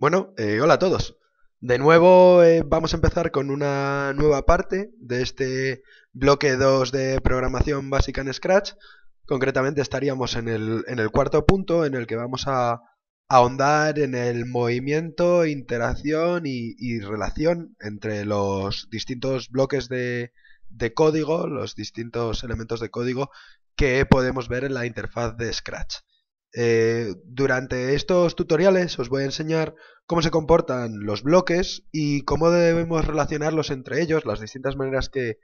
Bueno, eh, hola a todos. De nuevo eh, vamos a empezar con una nueva parte de este bloque 2 de programación básica en Scratch. Concretamente estaríamos en el, en el cuarto punto en el que vamos a ahondar en el movimiento, interacción y, relación entre los distintos bloques de código, los distintos elementos de código que podemos ver en la interfaz de Scratch. Eh, durante estos tutoriales os voy a enseñar cómo se comportan los bloques y cómo debemos relacionarlos entre ellos, las distintas maneras que,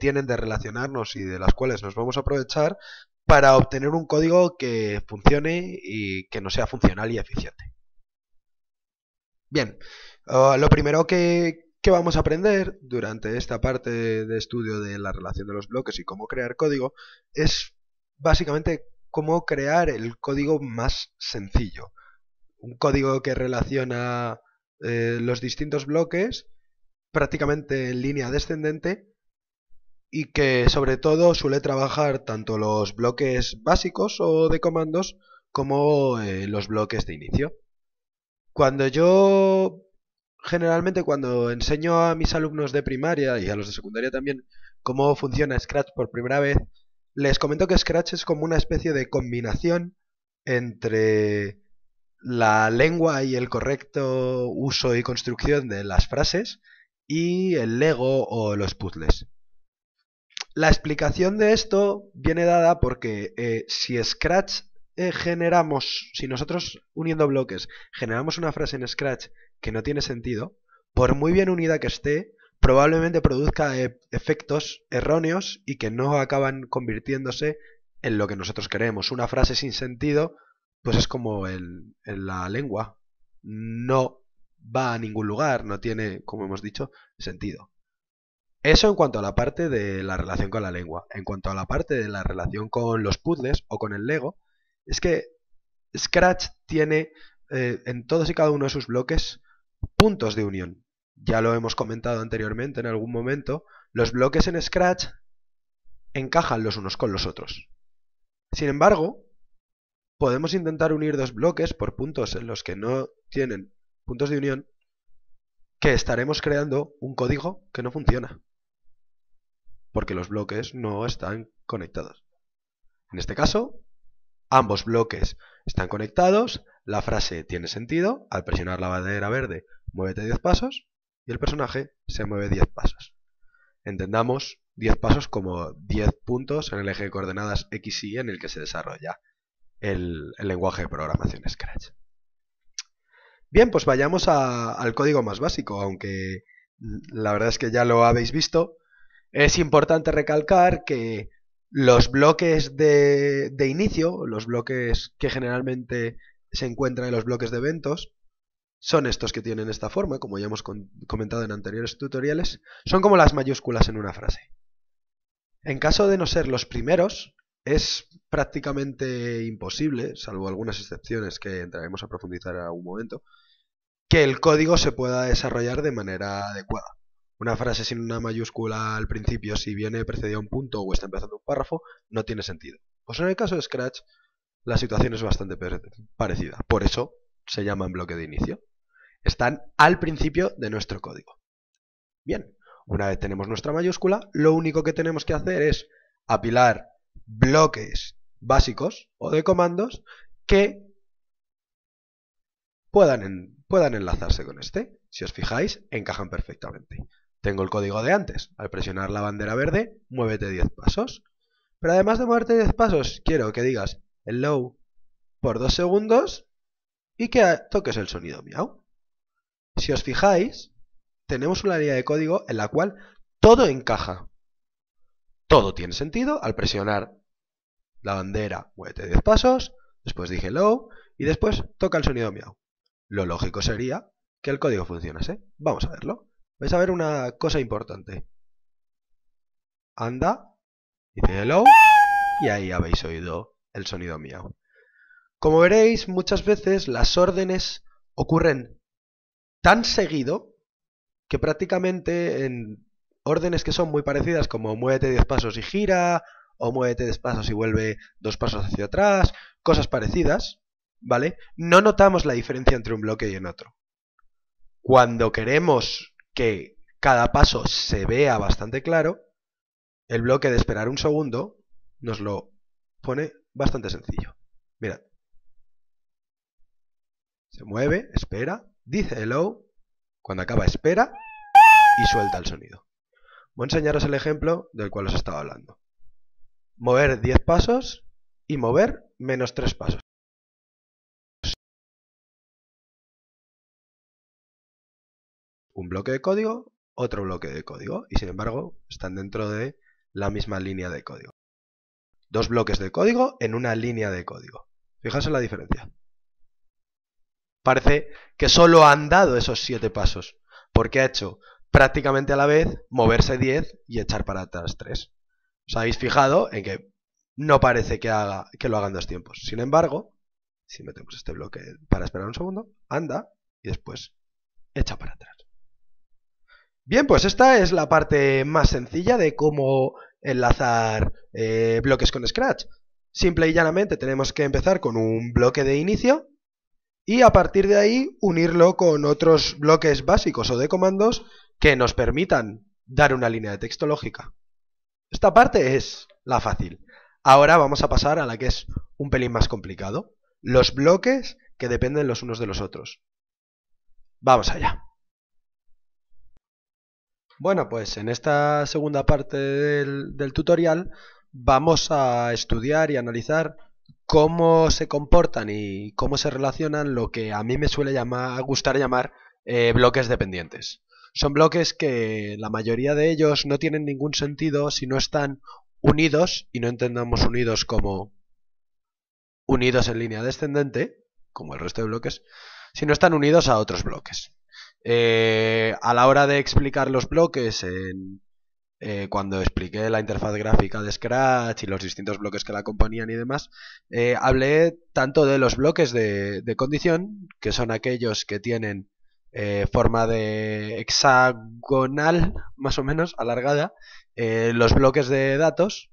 tienen de relacionarnos y de las cuales nos vamos a aprovechar para obtener un código que funcione y que no sea funcional y eficiente. Bien, ah, lo primero que, que, vamos a aprender durante esta parte de estudio de la relación de los bloques y cómo crear código es básicamente cómo crear el código más sencillo. Un código que relaciona eh, los distintos bloques prácticamente en línea descendente y que sobre todo suele trabajar tanto los bloques básicos o de comandos como eh, los bloques de inicio. Cuando yo generalmente cuando enseño a mis alumnos de primaria y a los de secundaria también cómo funciona Scratch por primera vez, les comento que Scratch es como una especie de combinación entre la lengua y el correcto uso y construcción de las frases y el Lego o los puzzles. La explicación de esto viene dada porque eh, si Scratch eh, generamos, si nosotros uniendo bloques generamos una frase en Scratch que no tiene sentido, por muy bien unida que esté, probablemente produzca e-, efectos erróneos y que no acaban convirtiéndose en lo que nosotros queremos. Una frase sin sentido, pues es como el, en la lengua. No va a ningún lugar, no tiene, como hemos dicho, sentido. Eso en cuanto a la parte de la relación con la lengua. En cuanto a la parte de la relación con los puzzles o con el Lego, es que Scratch tiene eh, en todos y cada uno de sus bloques puntos de unión ya lo hemos comentado anteriormente en algún momento, los bloques en Scratch encajan los unos con los otros. Sin embargo, podemos intentar unir dos bloques por puntos en los que no tienen puntos de unión, que estaremos creando un código que no funciona, porque los bloques no están conectados. En este caso, ambos bloques están conectados, la frase tiene sentido, al presionar la bandera verde muévete 10 pasos, y el personaje se mueve 10 pasos. Entendamos 10 pasos como 10 puntos en el eje de coordenadas x y en el que se desarrolla el, lenguaje de programación Scratch. Bien, pues vayamos al código más básico, aunque la verdad es que ya lo habéis visto. Es importante recalcar que los bloques de, de inicio, los bloques que generalmente se encuentran en los bloques de eventos, son estos que tienen esta forma, como ya hemos comentado en anteriores tutoriales, son como las mayúsculas en una frase. En caso de no ser los primeros, es prácticamente imposible, salvo algunas excepciones que entraremos a profundizar en algún momento, que el código se pueda desarrollar de manera adecuada. Una frase sin una mayúscula al principio, si viene precedida a un punto o está empezando un párrafo, no tiene sentido. Pues en el caso de Scratch, la situación es bastante parecida. Por eso se llama en bloque de inicio están al principio de nuestro código. Bien, una vez tenemos nuestra mayúscula, lo único que tenemos que hacer es apilar bloques básicos o de comandos que puedan, puedan enlazarse con este. Si os fijáis, encajan perfectamente. Tengo el código de antes. Al presionar la bandera verde, muévete 10 pasos. Pero además de moverte 10 pasos, quiero que digas hello por 2 segundos y que toques el sonido miau. Si os fijáis, tenemos una línea de código en la cual todo encaja. Todo tiene sentido al presionar la bandera, muévete 10 pasos, después dije hello y después toca el sonido miau. Lo lógico sería que el código funcionase. Vamos a verlo. Vais a ver una cosa importante. Anda, dice hello y ahí habéis oído el sonido miau. Como veréis, muchas veces las órdenes ocurren tan seguido que prácticamente en órdenes que son muy parecidas como muévete 10 pasos y gira, o muévete 10 pasos y vuelve dos pasos hacia atrás, cosas parecidas, ¿vale? No notamos la diferencia entre un bloque y en otro. Cuando queremos que cada paso se vea bastante claro, el bloque de esperar un segundo nos lo pone bastante sencillo. Mirad. Se mueve, espera, dice hello, cuando acaba espera y suelta el sonido. Voy a enseñaros el ejemplo del cual os estaba hablando. Mover 10 pasos y mover menos 3 pasos. Un bloque de código, otro bloque de código y sin embargo están dentro de la misma línea de código. Dos bloques de código en una línea de código. Fijaos en la diferencia. Parece que solo han dado esos siete pasos, porque ha hecho prácticamente a la vez moverse 10 y echar para atrás 3. ¿Os habéis fijado en que no parece que, haga, que lo hagan dos tiempos? Sin embargo, si metemos este bloque para esperar un segundo, anda y después echa para atrás. Bien, pues esta es la parte más sencilla de cómo enlazar eh, bloques con Scratch. Simple y llanamente tenemos que empezar con un bloque de inicio y a partir de ahí unirlo con otros bloques básicos o de comandos que nos permitan dar una línea de texto lógica. Esta parte es la fácil. Ahora vamos a pasar a la que es un pelín más complicado. Los bloques que dependen los unos de los otros. Vamos allá. Bueno, pues en esta segunda parte del, del tutorial vamos a estudiar y analizar cómo se comportan y cómo se relacionan lo que a mí me suele llamar, gustar llamar eh, bloques dependientes. Son bloques que la mayoría de ellos no tienen ningún sentido si no están unidos, y no entendamos unidos como unidos en línea descendente, como el resto de bloques, si no están unidos a otros bloques. Eh, a la hora de explicar los bloques en eh, cuando expliqué la interfaz gráfica de Scratch y los distintos bloques que la componían y demás, eh, hablé tanto de los bloques de, condición, que son aquellos que tienen eh, forma de hexagonal, más o menos, alargada, los bloques de datos,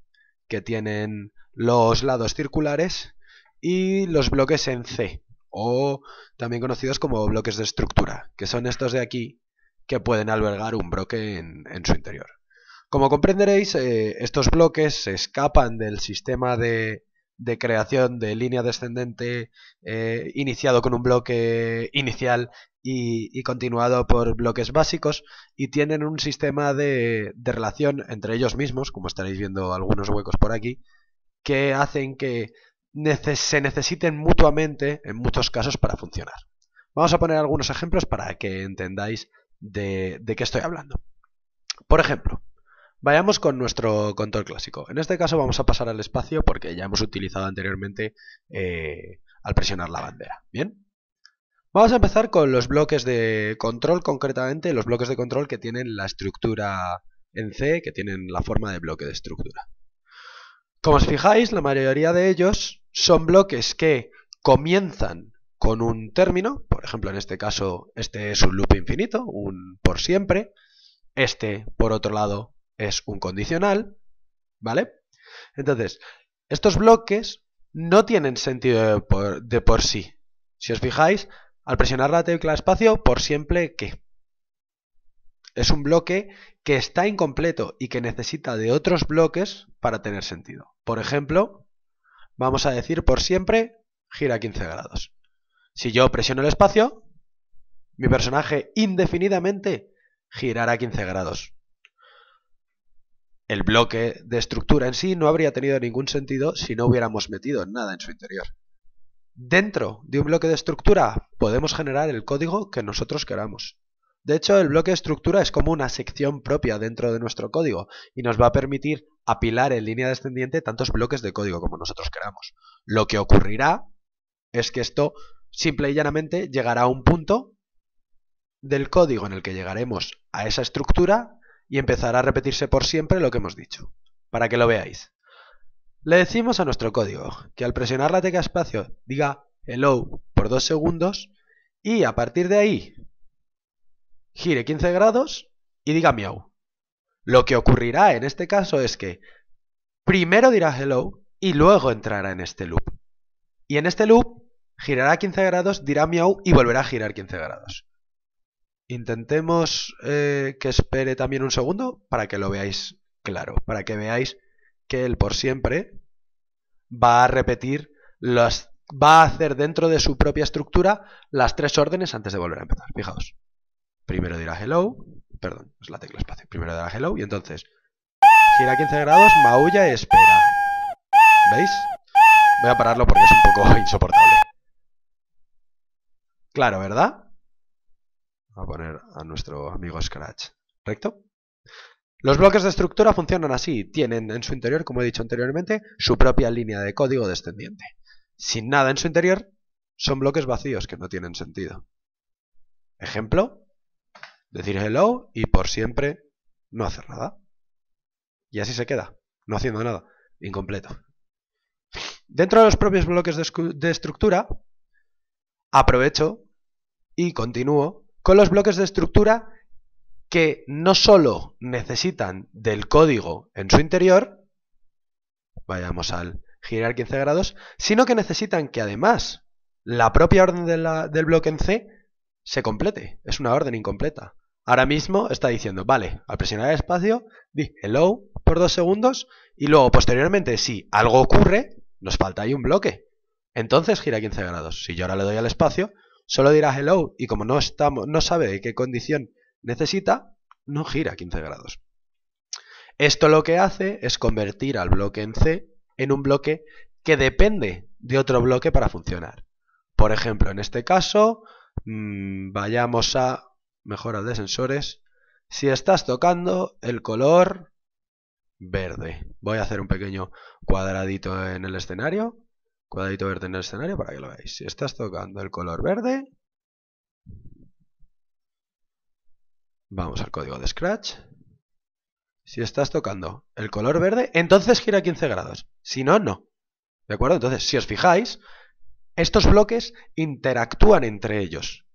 que tienen los lados circulares, y los bloques en C, o también conocidos como bloques de estructura, que son estos de aquí, que pueden albergar un bloque en su interior. Como comprenderéis, eh, estos bloques se escapan del sistema de, creación de línea descendente eh, iniciado con un bloque inicial y, continuado por bloques básicos y tienen un sistema de, relación entre ellos mismos, como estaréis viendo algunos huecos por aquí, que hacen que se necesiten mutuamente en muchos casos para funcionar. Vamos a poner algunos ejemplos para que entendáis de qué estoy hablando. Por ejemplo, Vayamos con nuestro control clásico. En este caso vamos a pasar al espacio porque ya hemos utilizado anteriormente eh, al presionar la bandera. Bien. Vamos a empezar con los bloques de control, concretamente los bloques de control que tienen la estructura en C, que tienen la forma de bloque de estructura. Como os fijáis, la mayoría de ellos son bloques que comienzan con un término, por ejemplo en este caso este es un loop infinito, un por siempre, este por otro lado es un condicional, ¿vale? Entonces, estos bloques no tienen sentido de por, sí. Si os fijáis, al presionar la tecla espacio, por siempre que. Es un bloque que está incompleto y que necesita de otros bloques para tener sentido. Por ejemplo, vamos a decir por siempre gira 15 grados. Si yo presiono el espacio, mi personaje indefinidamente girará 15 grados el bloque de estructura en sí no habría tenido ningún sentido si no hubiéramos metido nada en su interior. Dentro de un bloque de estructura podemos generar el código que nosotros queramos. De hecho, el bloque de estructura es como una sección propia dentro de nuestro código y nos va a permitir apilar en línea descendiente tantos bloques de código como nosotros queramos. Lo que ocurrirá es que esto simple y llanamente llegará a un punto del código en el que llegaremos a esa estructura y empezará a repetirse por siempre lo que hemos dicho, para que lo veáis. Le decimos a nuestro código que al presionar la tecla espacio diga hello por dos segundos y a partir de ahí gire 15 grados y diga miau. Lo que ocurrirá en este caso es que primero dirá hello y luego entrará en este loop. Y en este loop girará 15 grados, dirá miau y volverá a girar 15 grados. Intentemos eh, que espere también un segundo para que lo veáis claro, para que veáis que él por siempre va a repetir las va a hacer dentro de su propia estructura las tres órdenes antes de volver a empezar. Fijaos. Primero dirá hello, perdón, es la tecla espacio. Primero dirá hello y entonces gira 15 grados, maulla y espera. ¿Veis? Voy a pararlo porque es un poco insoportable. Claro, ¿verdad? a poner a nuestro amigo Scratch. ¿Recto? Los bloques de estructura funcionan así, tienen en su interior, como he dicho anteriormente, su propia línea de código descendiente. Sin nada en su interior, son bloques vacíos que no tienen sentido. Ejemplo, decir hello y por siempre no hacer nada. Y así se queda, no haciendo nada, incompleto. Dentro de los propios bloques de, de estructura, aprovecho y continúo con los bloques de estructura que no solo necesitan del código en su interior, vayamos al girar 15 grados, sino que necesitan que además la propia orden del bloque en C se complete. Es una orden incompleta. Ahora mismo está diciendo, vale, al presionar el espacio, di hello por dos segundos y luego posteriormente si algo ocurre, nos falta ahí un bloque. Entonces gira 15 grados. Si yo ahora le doy al espacio, Solo dirá hello y como no, estamos, no sabe de qué condición necesita, no gira 15 grados. Esto lo que hace es convertir al bloque en C en un bloque que depende de otro bloque para funcionar. Por ejemplo, en este caso, mm, vayamos a mejora de sensores. Si estás tocando el color verde, voy a hacer un pequeño cuadradito en el escenario cuadradito verde en el escenario para que lo veáis. Si estás tocando el color verde, vamos al código de Scratch. Si estás tocando el color verde, entonces gira 15 grados. Si no, no. ¿De acuerdo? Entonces, si os fijáis, estos bloques interactúan entre ellos.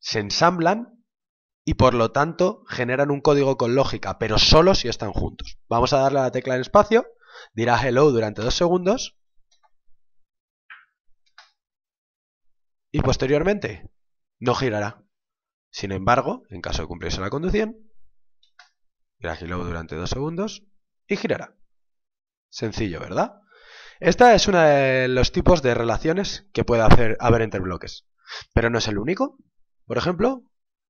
Se ensamblan y por lo tanto generan un código con lógica, pero solo si están juntos. Vamos a darle a la tecla en espacio, dirá hello durante dos segundos y posteriormente no girará. Sin embargo, en caso de cumplirse la conducción, irá luego durante dos segundos y girará. Sencillo, ¿verdad? Esta es una de los tipos de relaciones que puede hacer, haber entre bloques. Pero no es el único. Por ejemplo,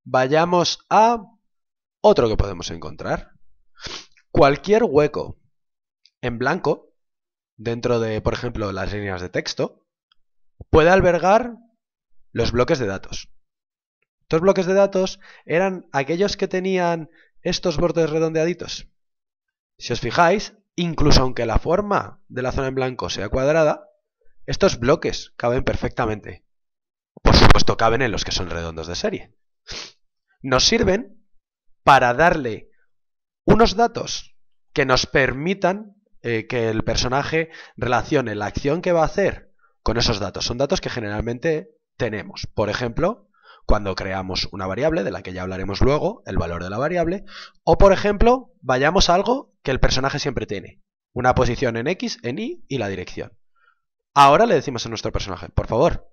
vayamos a otro que podemos encontrar. Cualquier hueco en blanco, dentro de, por ejemplo, las líneas de texto, puede albergar los bloques de datos. Estos bloques de datos eran aquellos que tenían estos bordes redondeaditos. Si os fijáis, incluso aunque la forma de la zona en blanco sea cuadrada, estos bloques caben perfectamente. Por supuesto, caben en los que son redondos de serie. Nos sirven para darle unos datos que nos permitan eh, que el personaje relacione la acción que va a hacer con esos datos. Son datos que generalmente tenemos, por ejemplo, cuando creamos una variable, de la que ya hablaremos luego, el valor de la variable, o por ejemplo, vayamos a algo que el personaje siempre tiene, una posición en X, en Y y la dirección. Ahora le decimos a nuestro personaje, por favor,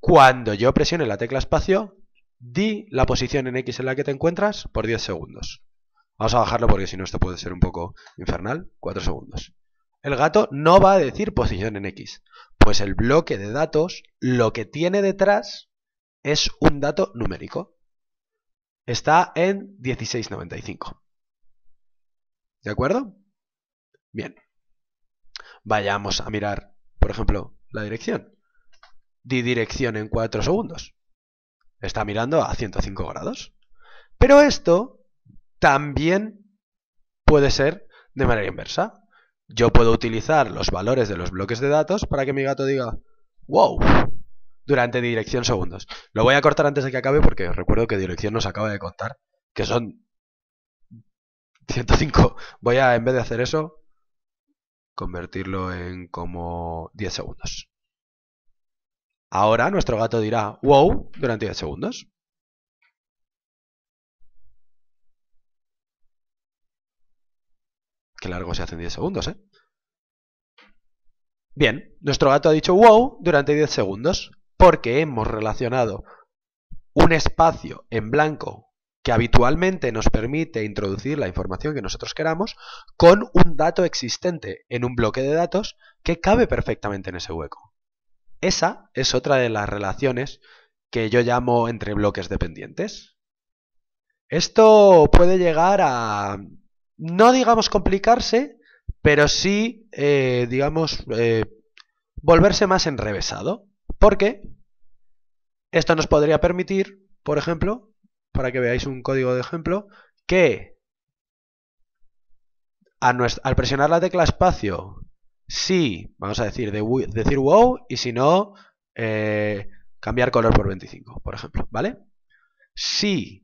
cuando yo presione la tecla espacio, di la posición en X en la que te encuentras por 10 segundos. Vamos a bajarlo porque si no esto puede ser un poco infernal, 4 segundos. El gato no va a decir posición en X. Pues el bloque de datos lo que tiene detrás es un dato numérico. Está en 1695. ¿De acuerdo? Bien. Vayamos a mirar, por ejemplo, la dirección. Di dirección en 4 segundos. Está mirando a 105 grados. Pero esto también puede ser de manera inversa. Yo puedo utilizar los valores de los bloques de datos para que mi gato diga ¡Wow! durante dirección segundos. Lo voy a cortar antes de que acabe porque recuerdo que dirección nos acaba de contar que son 105. Voy a, en vez de hacer eso, convertirlo en como 10 segundos. Ahora nuestro gato dirá wow durante 10 segundos. que largo se en 10 segundos, ¿eh? Bien, nuestro gato ha dicho wow durante 10 segundos porque hemos relacionado un espacio en blanco que habitualmente nos permite introducir la información que nosotros queramos con un dato existente en un bloque de datos que cabe perfectamente en ese hueco. Esa es otra de las relaciones que yo llamo entre bloques dependientes. Esto puede llegar a no digamos complicarse, pero sí, eh, digamos, eh, volverse más enrevesado. Porque esto nos podría permitir, por ejemplo, para que veáis un código de ejemplo, que al presionar la tecla espacio, sí, vamos a decir, de, decir wow, y si no, eh, cambiar color por 25, por ejemplo, ¿vale? Sí.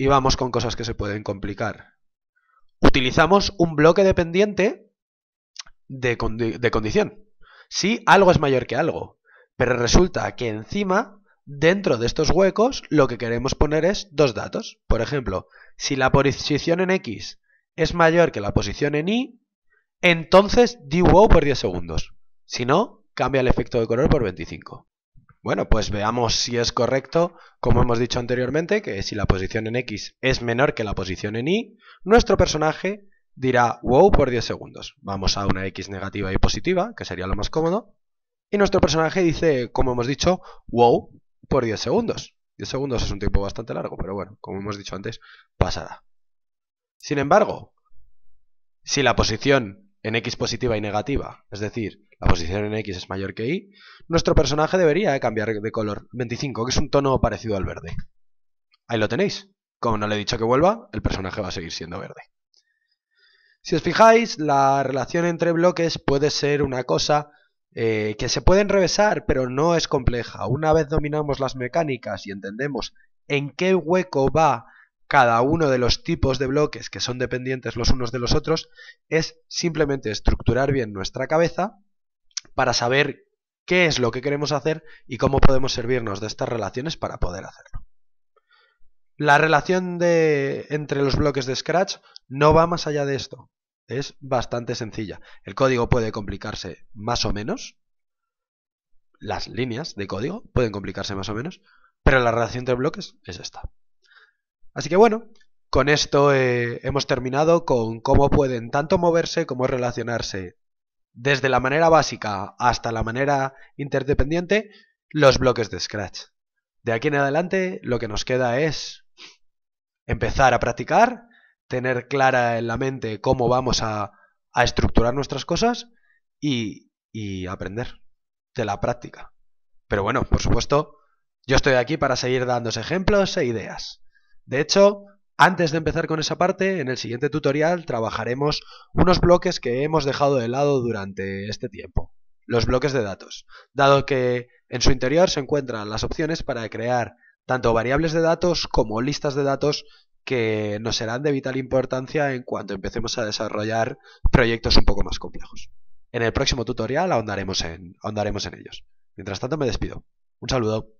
Y vamos con cosas que se pueden complicar. Utilizamos un bloque dependiente de, condición. Si algo es mayor que algo. Pero resulta que encima, dentro de estos huecos, lo que queremos poner es dos datos. Por ejemplo, si la posición en X es mayor que la posición en Y, entonces di wow por 10 segundos. Si no, cambia el efecto de color por 25. Bueno, pues veamos si es correcto, como hemos dicho anteriormente, que si la posición en X es menor que la posición en Y, nuestro personaje dirá wow por 10 segundos. Vamos a una X negativa y positiva, que sería lo más cómodo, y nuestro personaje dice, como hemos dicho, wow por 10 segundos. 10 segundos es un tiempo bastante largo, pero bueno, como hemos dicho antes, pasada. Sin embargo, si la posición en x positiva y negativa, es decir, la posición en x es mayor que y, nuestro personaje debería eh, cambiar de color 25, que es un tono parecido al verde. Ahí lo tenéis. Como no le he dicho que vuelva, el personaje va a seguir siendo verde. Si os fijáis, la relación entre bloques puede ser una cosa eh, que se puede enrevesar, pero no es compleja. Una vez dominamos las mecánicas y entendemos en qué hueco va cada uno de los tipos de bloques que son dependientes los unos de los otros es simplemente estructurar bien nuestra cabeza para saber qué es lo que queremos hacer y cómo podemos servirnos de estas relaciones para poder hacerlo. La relación de, entre los bloques de Scratch no va más allá de esto. Es bastante sencilla. El código puede complicarse más o menos. Las líneas de código pueden complicarse más o menos. Pero la relación entre bloques es esta. Así que bueno, con esto eh, hemos terminado con cómo pueden tanto moverse como relacionarse desde la manera básica hasta la manera interdependiente los bloques de Scratch. De aquí en adelante lo que nos queda es empezar a practicar, tener clara en la mente cómo vamos a, estructurar nuestras cosas y, y aprender de la práctica. Pero bueno, por supuesto, yo estoy aquí para seguir dando ejemplos e ideas. De hecho, antes de empezar con esa parte, en el siguiente tutorial trabajaremos unos bloques que hemos dejado de lado durante este tiempo, los bloques de datos, dado que en su interior se encuentran las opciones para crear tanto variables de datos como listas de datos que nos serán de vital importancia en cuanto empecemos a desarrollar proyectos un poco más complejos. En el próximo tutorial ahondaremos en, en ellos. Mientras tanto me despido. Un saludo.